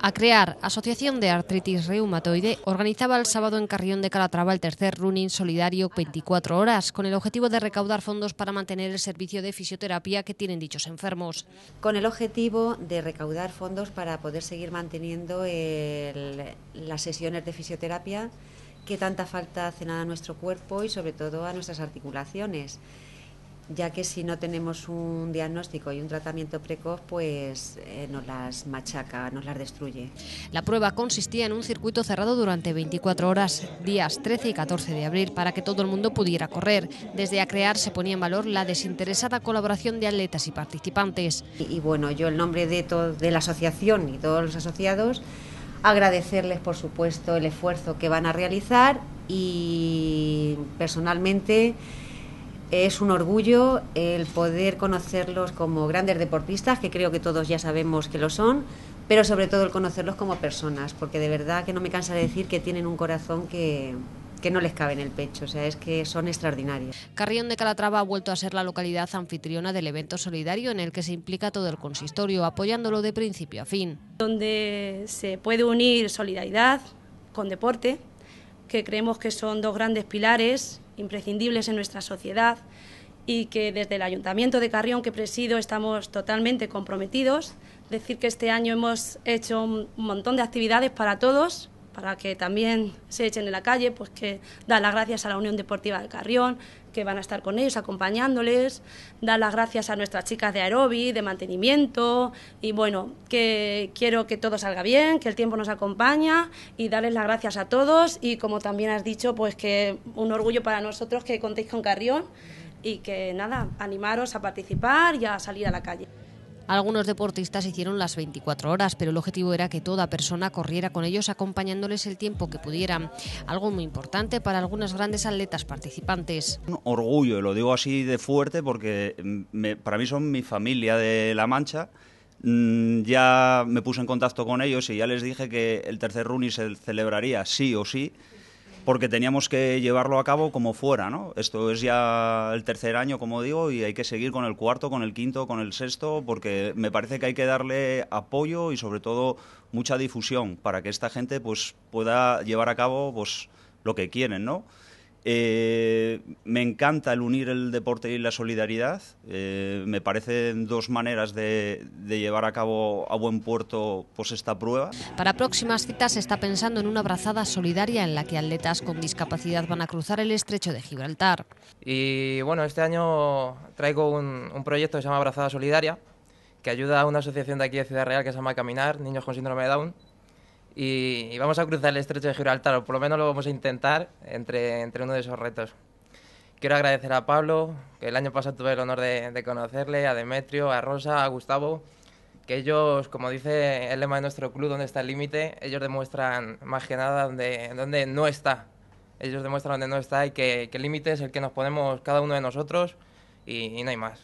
A CREAR, Asociación de Artritis Reumatoide, organizaba el sábado en Carrión de Calatrava el tercer running solidario 24 horas, con el objetivo de recaudar fondos para mantener el servicio de fisioterapia que tienen dichos enfermos. Con el objetivo de recaudar fondos para poder seguir manteniendo las sesiones de fisioterapia que tanta falta hacen a nuestro cuerpo y sobre todo a nuestras articulaciones ya que si no tenemos un diagnóstico y un tratamiento precoz, pues eh, nos las machaca, nos las destruye. La prueba consistía en un circuito cerrado durante 24 horas, días 13 y 14 de abril, para que todo el mundo pudiera correr. Desde Acrear se ponía en valor la desinteresada colaboración de atletas y participantes. Y, bueno, yo el nombre de, de la asociación y todos los asociados, agradecerles por supuesto el esfuerzo que van a realizar y personalmente... Es un orgullo el poder conocerlos como grandes deportistas, que creo que todos ya sabemos que lo son, pero sobre todo el conocerlos como personas, porque de verdad que no me cansa de decir que tienen un corazón que, no les cabe en el pecho, o sea, es que son extraordinarios. Carrión de Calatrava ha vuelto a ser la localidad anfitriona del evento solidario en el que se implica todo el consistorio, apoyándolo de principio a fin. Donde se puede unir solidaridad con deporte, que creemos que son dos grandes pilares imprescindibles en nuestra sociedad y que desde el Ayuntamiento de Carrión, que presido, estamos totalmente comprometidos. Decir que este año hemos hecho un montón de actividades para todos, para que también se echen en la calle, pues que da las gracias a la Unión Deportiva de Carrión, que van a estar con ellos acompañándoles, da las gracias a nuestras chicas de aerobi, de mantenimiento y bueno, que quiero que todo salga bien, que el tiempo nos acompaña y darles las gracias a todos y como también has dicho, pues que un orgullo para nosotros que contéis con Carrión y que nada, animaros a participar y a salir a la calle. Algunos deportistas hicieron las 24 horas, pero el objetivo era que toda persona corriera con ellos acompañándoles el tiempo que pudieran. Algo muy importante para algunas grandes atletas participantes. Un orgullo, lo digo así de fuerte porque mm, para mí son mi familia de La Mancha mm, ya me puse en contacto con ellos y ya les dije que el tercer running se celebraría sí o sí porque teníamos que llevarlo a cabo como fuera, ¿no? Esto es ya el tercer año, como digo, y hay que seguir con el cuarto, con el quinto, con el sexto, porque me parece que hay que darle apoyo y sobre todo mucha difusión para que esta gente pues pueda llevar a cabo pues lo que quieren, ¿no? Eh, me encanta el unir el deporte y la solidaridad. Eh, me parecen dos maneras de, llevar a cabo a buen puerto pues, esta prueba. Para próximas citas se está pensando en una abrazada solidaria en la que atletas con discapacidad van a cruzar el estrecho de Gibraltar. Y bueno, este año traigo un, proyecto que se llama Abrazada Solidaria, que ayuda a una asociación de aquí de Ciudad Real que se llama Caminar, Niños con Síndrome de Down y, vamos a cruzar el estrecho de Gibraltar, o por lo menos lo vamos a intentar entre, entre uno de esos retos. Quiero agradecer a Pablo, que el año pasado tuve el honor de, conocerle, a Demetrio, a Rosa, a Gustavo, que ellos, como dice el lema de nuestro club, donde está el límite, ellos demuestran más que nada donde, donde no está. Ellos demuestran donde no está y que el límite es el que nos ponemos cada uno de nosotros y, no hay más.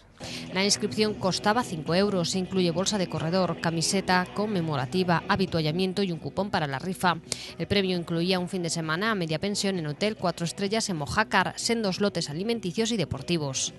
La inscripción costaba 5 euros Se incluye bolsa de corredor, camiseta conmemorativa, habituallamiento y un cupón para la rifa. El premio incluía un fin de semana a media pensión en hotel Cuatro estrellas en Mojácar, sendos lotes alimenticios y deportivos.